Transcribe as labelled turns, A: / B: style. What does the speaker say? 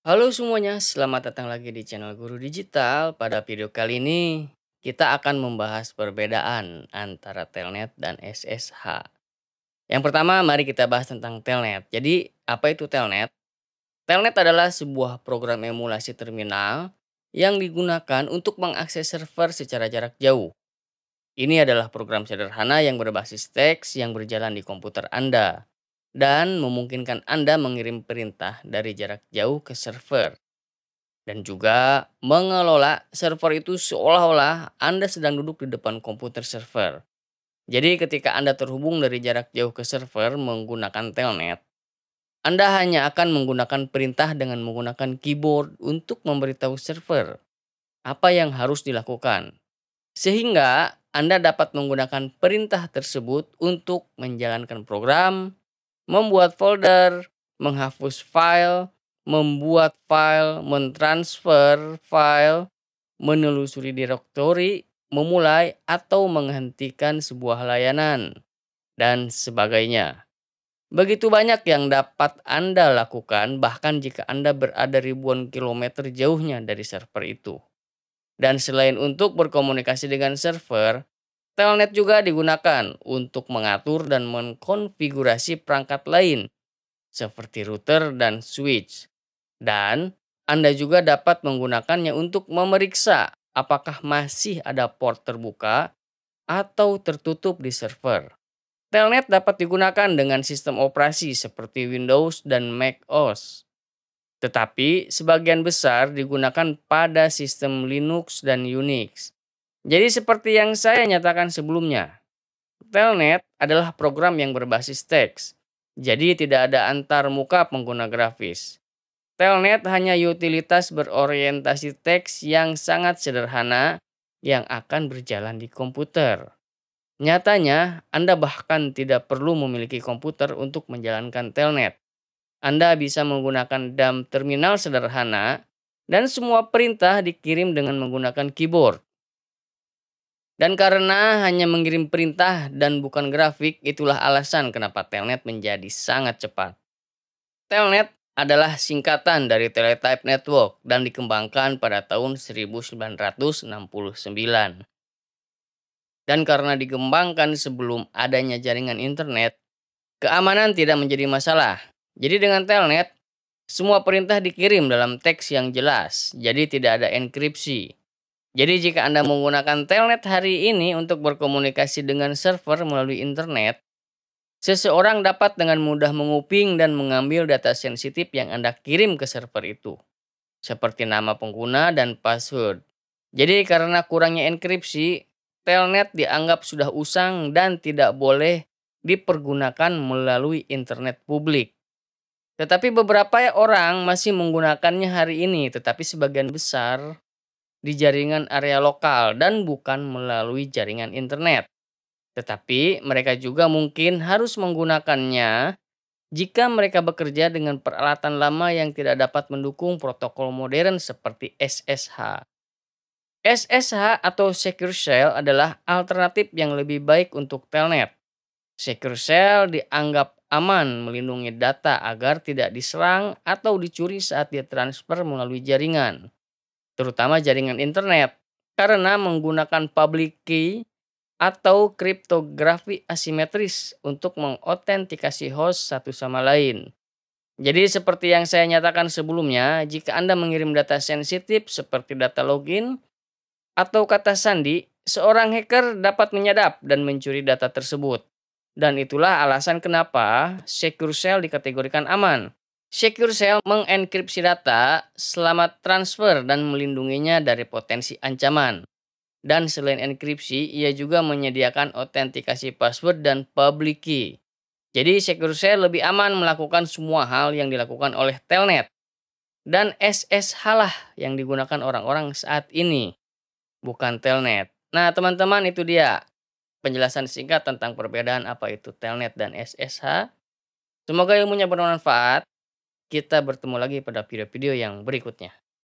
A: Halo semuanya, selamat datang lagi di channel Guru Digital. Pada video kali ini, kita akan membahas perbedaan antara telnet dan SSH. Yang pertama, mari kita bahas tentang telnet. Jadi, apa itu telnet? Telnet adalah sebuah program emulasi terminal yang digunakan untuk mengakses server secara jarak jauh. Ini adalah program sederhana yang berbasis teks yang berjalan di komputer Anda dan memungkinkan Anda mengirim perintah dari jarak jauh ke server. Dan juga mengelola server itu seolah-olah Anda sedang duduk di depan komputer server. Jadi ketika Anda terhubung dari jarak jauh ke server menggunakan telnet, Anda hanya akan menggunakan perintah dengan menggunakan keyboard untuk memberitahu server apa yang harus dilakukan. Sehingga Anda dapat menggunakan perintah tersebut untuk menjalankan program, membuat folder, menghapus file, membuat file, mentransfer file, menelusuri direktori, memulai atau menghentikan sebuah layanan, dan sebagainya. Begitu banyak yang dapat Anda lakukan bahkan jika Anda berada ribuan kilometer jauhnya dari server itu. Dan selain untuk berkomunikasi dengan server, Telnet juga digunakan untuk mengatur dan mengkonfigurasi perangkat lain seperti router dan switch. Dan Anda juga dapat menggunakannya untuk memeriksa apakah masih ada port terbuka atau tertutup di server. Telnet dapat digunakan dengan sistem operasi seperti Windows dan Mac OS. Tetapi sebagian besar digunakan pada sistem Linux dan Unix jadi seperti yang saya nyatakan sebelumnya, telnet adalah program yang berbasis teks. Jadi tidak ada antar muka pengguna grafis. Telnet hanya utilitas berorientasi teks yang sangat sederhana yang akan berjalan di komputer. Nyatanya, Anda bahkan tidak perlu memiliki komputer untuk menjalankan telnet. Anda bisa menggunakan DAM terminal sederhana dan semua perintah dikirim dengan menggunakan keyboard. Dan karena hanya mengirim perintah dan bukan grafik, itulah alasan kenapa telnet menjadi sangat cepat. Telnet adalah singkatan dari Teletype Network dan dikembangkan pada tahun 1969. Dan karena dikembangkan sebelum adanya jaringan internet, keamanan tidak menjadi masalah. Jadi dengan telnet, semua perintah dikirim dalam teks yang jelas, jadi tidak ada enkripsi. Jadi jika Anda menggunakan telnet hari ini untuk berkomunikasi dengan server melalui internet, seseorang dapat dengan mudah menguping dan mengambil data sensitif yang Anda kirim ke server itu, seperti nama pengguna dan password. Jadi karena kurangnya enkripsi, telnet dianggap sudah usang dan tidak boleh dipergunakan melalui internet publik. Tetapi beberapa orang masih menggunakannya hari ini, tetapi sebagian besar di jaringan area lokal dan bukan melalui jaringan internet. Tetapi mereka juga mungkin harus menggunakannya jika mereka bekerja dengan peralatan lama yang tidak dapat mendukung protokol modern seperti SSH. SSH atau Secure Shell adalah alternatif yang lebih baik untuk telnet. Secure Shell dianggap aman melindungi data agar tidak diserang atau dicuri saat dia transfer melalui jaringan terutama jaringan internet, karena menggunakan public key atau kriptografi asimetris untuk mengotentikasi host satu sama lain. Jadi seperti yang saya nyatakan sebelumnya, jika Anda mengirim data sensitif seperti data login atau kata sandi, seorang hacker dapat menyadap dan mencuri data tersebut. Dan itulah alasan kenapa secure shell dikategorikan aman. Secure Shell mengenkripsi data selama transfer dan melindunginya dari potensi ancaman. Dan selain enkripsi, ia juga menyediakan autentikasi password dan public key. Jadi Secure Shell lebih aman melakukan semua hal yang dilakukan oleh Telnet. Dan SSH lah yang digunakan orang-orang saat ini, bukan Telnet. Nah teman-teman itu dia penjelasan singkat tentang perbedaan apa itu Telnet dan SSH. Semoga ilmunya bermanfaat. Kita bertemu lagi pada video-video yang berikutnya.